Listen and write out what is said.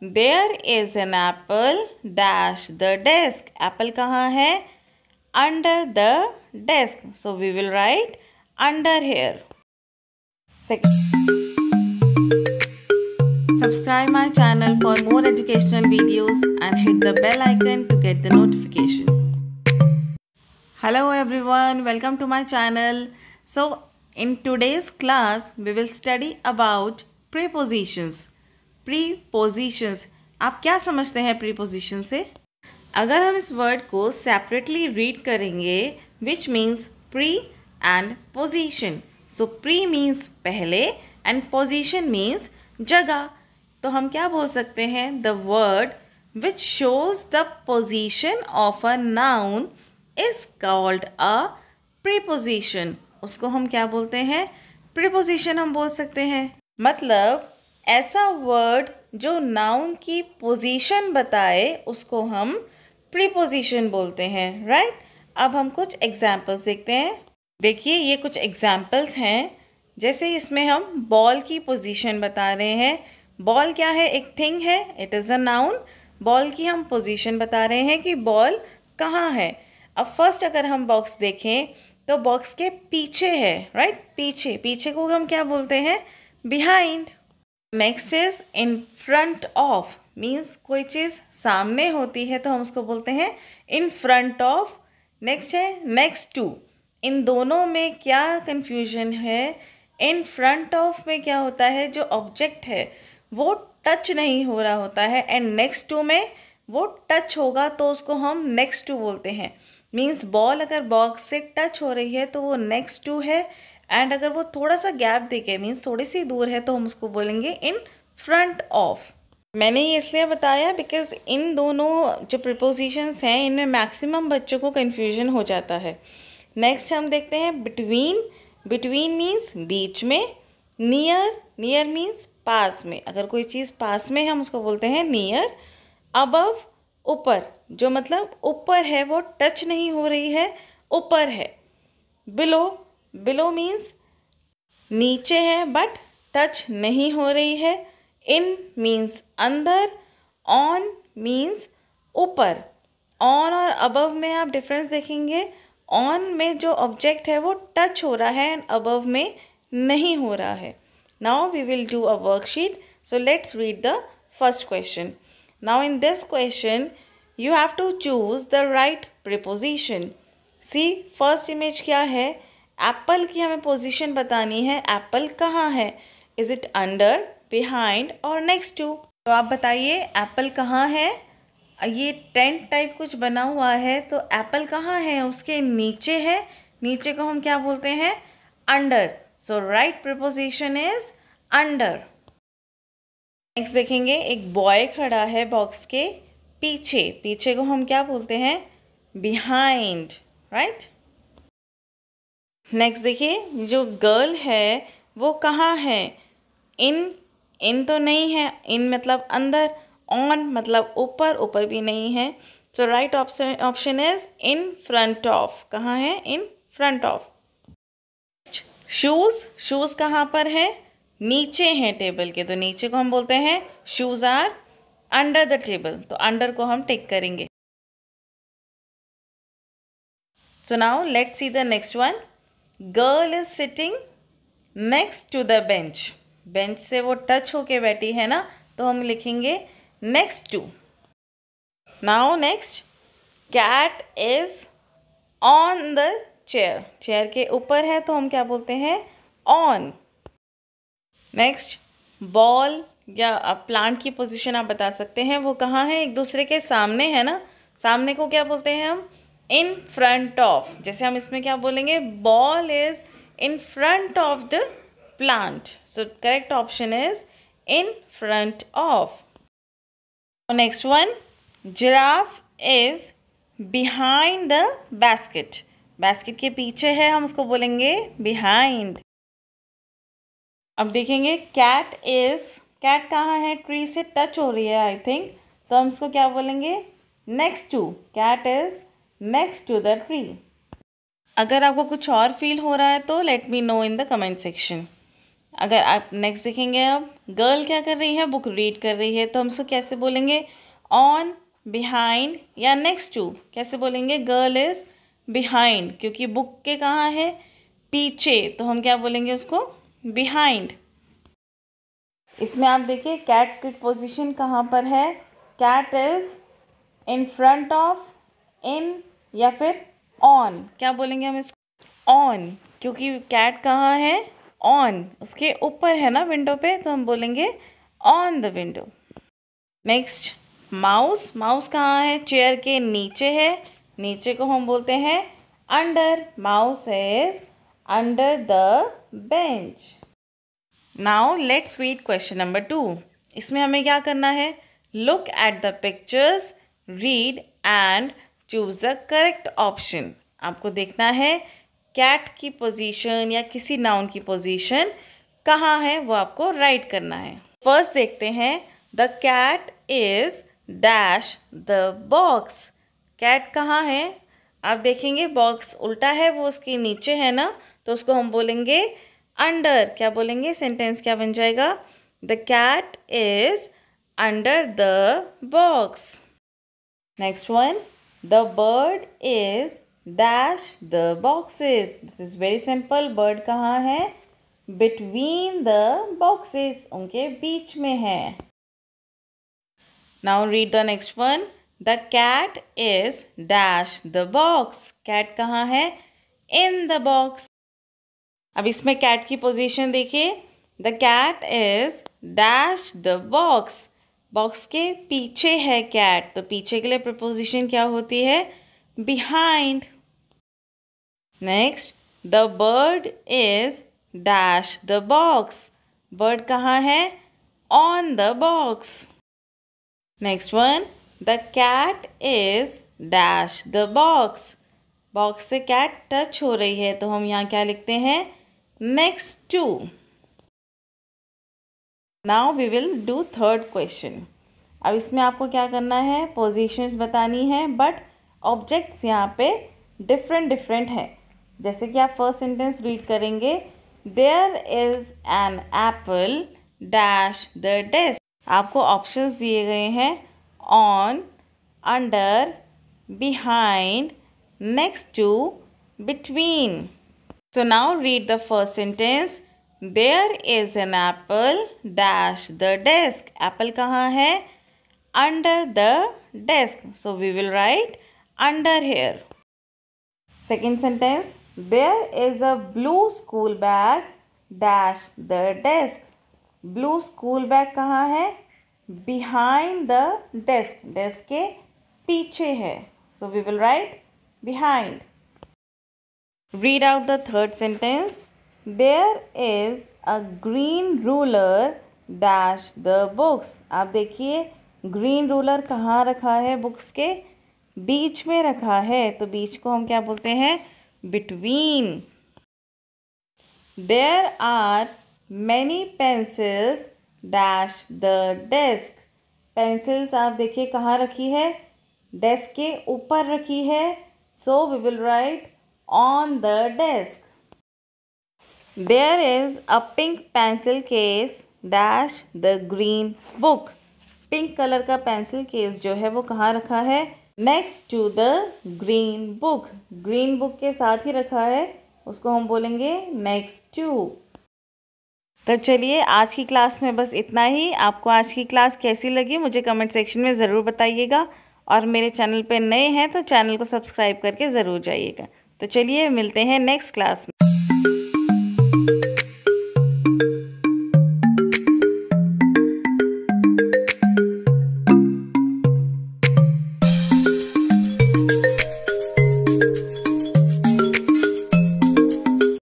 There is an apple dash the desk. Apple apple कहाँ है under the desk so we will write under here Subscribe my channel for more educational videos and hit the bell icon to get the notification. Hello everyone, welcome to my channel. So in today's class, we will study about prepositions. Prepositions आप क्या समझते हैं preposition से अगर हम इस word को separately read करेंगे which means pre and position so pre means पहले एंड पोजिशन मीन्स जगह तो हम क्या बोल सकते हैं the word which shows the position of a noun is called a preposition उसको हम क्या बोलते हैं प्रीपोजिशन हम बोल सकते हैं मतलब ऐसा वर्ड जो नाउन की पोजीशन बताए उसको हम प्रीपोजिशन बोलते हैं राइट right? अब हम कुछ एग्जाम्पल्स देखते हैं देखिए ये कुछ एग्जाम्पल्स हैं जैसे इसमें हम बॉल की पोजीशन बता रहे हैं बॉल क्या है एक थिंग है it is a noun ball की हम पोजीशन बता रहे हैं कि बॉल कहाँ है अब फर्स्ट अगर हम बॉक्स देखें तो बॉक्स के पीछे है राइट right? पीछे पीछे को हम क्या बोलते हैं behind next is in front of means कोई चीज़ सामने होती है तो हम उसको बोलते हैं इन फ्रंट ऑफ नेक्स्ट है नेक्स्ट टू इन दोनों में क्या कन्फ्यूजन है इन फ्रंट ऑफ में क्या होता है जो ऑब्जेक्ट है वो टच नहीं हो रहा होता है एंड नेक्स्ट टू में वो टच होगा तो उसको हम नेक्स्ट टू बोलते हैं मीन्स बॉल अगर बॉक्स से टच हो रही है तो वो नेक्स्ट टू है एंड अगर वो थोड़ा सा गैप देखे मीन्स थोड़ी सी दूर है तो हम उसको बोलेंगे इन फ्रंट ऑफ मैंने ये इसलिए बताया बिकॉज इन दोनों जो प्रपोजिशंस हैं इनमें मैक्सिमम बच्चों को कन्फ्यूजन हो जाता है नेक्स्ट हम देखते हैं बिटवीन बिटवीन मीन्स बीच में नियर नियर मीन्स पास में अगर कोई चीज़ पास में है हम उसको बोलते हैं नियर अबव ऊपर जो मतलब ऊपर है वो टच नहीं हो रही है ऊपर है बिलो बिलो मीन्स नीचे है बट टच नहीं हो रही है इन मीन्स अंदर ऑन मीन्स ऊपर ऑन और अबव में आप डिफरेंस देखेंगे ऑन में जो ऑब्जेक्ट है वो टच हो रहा है एंड अबव में नहीं हो रहा है now we will do a worksheet so let's read the first question now in this question you have to choose the right preposition see first image क्या है एप्पल की हमें पोजीशन बतानी है एप्पल कहाँ है इज़ इट अंडर बिहाइंड और next to तो आप बताइए एप्पल कहाँ है ये टेंट टाइप कुछ बना हुआ है तो एप्पल कहाँ है उसके नीचे है नीचे को हम क्या बोलते हैं under so right preposition is under next देखेंगे एक बॉय खड़ा है बॉक्स के पीछे पीछे को हम क्या बोलते हैं बिहाइंड राइट right? नेक्स्ट देखिए जो गर्ल है वो कहाँ है इन इन तो नहीं है इन मतलब अंदर ऑन मतलब ऊपर ऊपर भी नहीं है so right option option is in front of कहाँ है in front of shoes shoes कहाँ पर है नीचे हैं टेबल के तो नीचे को हम बोलते हैं shoes are under the table तो अंडर को हम टेक करेंगे so now let see the next one girl is sitting next to the bench bench से वो टच होके बैठी है ना तो हम लिखेंगे next to now next cat is on the chair chair के ऊपर है तो हम क्या बोलते हैं ऑन नेक्स्ट बॉल या आप प्लांट की पोजीशन आप बता सकते हैं वो कहाँ है एक दूसरे के सामने है ना सामने को क्या बोलते हैं हम इन फ्रंट ऑफ जैसे हम इसमें क्या बोलेंगे ball is in front of the plant so correct option is in front of next one giraffe is behind the basket basket के पीछे है हम उसको बोलेंगे बिहाइंड अब देखेंगे कैट इज कैट कहाँ है ट्री से टच हो रही है आई थिंक तो हम इसको क्या बोलेंगे next to cat is next to the tree. अगर आपको कुछ और फील हो रहा है तो let me know in the comment section अगर आप नेक्स्ट देखेंगे अब गर्ल क्या कर रही है बुक रीड कर रही है तो हम उसको कैसे बोलेंगे ऑन बिहाइंड या नेक्स्ट टू कैसे बोलेंगे गर्ल इज़ बिहाइंड क्योंकि बुक के कहाँ है पीछे तो हम क्या बोलेंगे उसको बिहाइंड इसमें आप देखिए कैट की पोजिशन कहाँ पर है cat is in front of in या फिर ऑन क्या बोलेंगे हम इसको ऑन क्योंकि कैट कहाँ है ऑन उसके ऊपर है ना विंडो पे तो हम बोलेंगे on the window next mouse mouse कहाँ है चेयर के नीचे है नीचे को हम बोलते हैं under mouse is under the bench now let's read question number two इसमें हमें क्या करना है look at the pictures read and choose the correct option आपको देखना है कैट की पोजीशन या किसी नाउन की पोजीशन कहाँ है वो आपको राइट करना है फर्स्ट देखते हैं the cat is dash the box cat कहाँ है आप देखेंगे बॉक्स उल्टा है वो उसके नीचे है ना तो उसको हम बोलेंगे अंडर क्या बोलेंगे सेंटेंस क्या बन जाएगा the cat is under the box next one The bird is dash the boxes. This is very simple. Bird kaha hai Between the boxes. unke beech mein hai Now read the next one. The cat is dash the box. Cat kaha hai In the box. ab isme cat ki position dekhiye The cat is dash the box. Box के पीछे है cat तो पीछे के लिए preposition क्या होती है behind next the bird is dash the box bird कहाँ है on the box next one the cat is dash the box box से कैट टच हो रही है तो हम यहाँ क्या लिखते हैं next to now we will do third question अब इसमें आपको क्या करना है पोजिशंस बतानी है बट ऑब्जेक्ट्स यहाँ पे डिफरेंट डिफरेंट है जैसे कि आप फर्स्ट सेंटेंस रीड करेंगे there is an apple dash the desk आपको ऑप्शंस दिए गए हैं on under behind next to between so now read the first sentence there is an apple dash the desk apple कहाँ है under the desk so we will write under here second sentence there is a blue school bag dash the desk blue school bag कहाँ है behind the desk desk के पीछे है so we will write behind read out the third sentence there is a green ruler dash the books आप देखिए green ruler कहाँ रखा है बुक्स के बीच में रखा है तो बीच को हम क्या बोलते हैं between there are many pencils dash the desk pencils आप देखिए कहाँ रखी है डेस्क के ऊपर रखी है so we will write on the desk There is a pink pencil case dash the green book. Pink colour का पेंसिल केस जो है वो कहाँ रखा है next to the green book green book के साथ ही रखा है उसको हम बोलेंगे नेक्स्ट टू तो चलिए आज की क्लास में बस इतना ही आपको आज की क्लास कैसी लगी मुझे कमेंट सेक्शन में ज़रूर बताइएगा और मेरे चैनल पे नए हैं तो चैनल को सब्सक्राइब करके ज़रूर जाइएगा तो चलिए मिलते हैं नेक्स्ट क्लास में